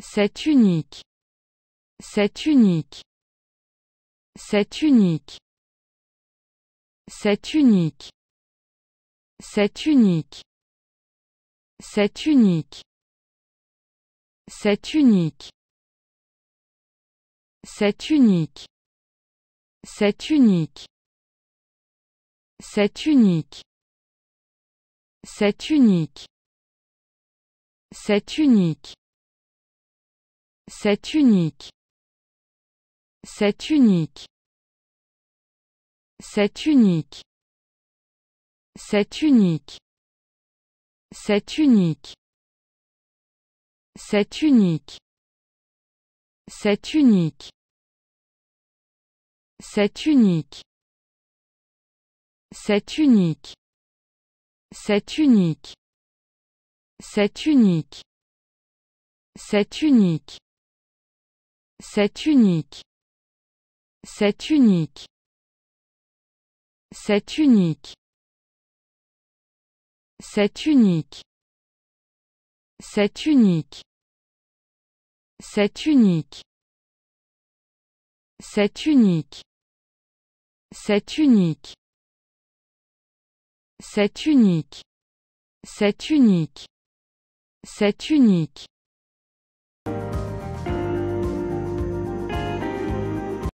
C'est unique. C'est unique. C'est unique. C'est unique. C'est unique. C'est unique. C'est unique. C'est unique. C'est unique. C'est unique. C'est unique. C'est unique. C'est unique. C'est unique. C'est unique. C'est unique. C'est unique. C'est unique. C'est unique. C'est unique. C'est unique. C'est unique. C'est unique. C'est unique. C'est unique. C'est unique. C'est unique. C'est unique. C'est unique. C'est unique. C'est unique. C'est unique. C'est unique. C'est unique. C'est unique.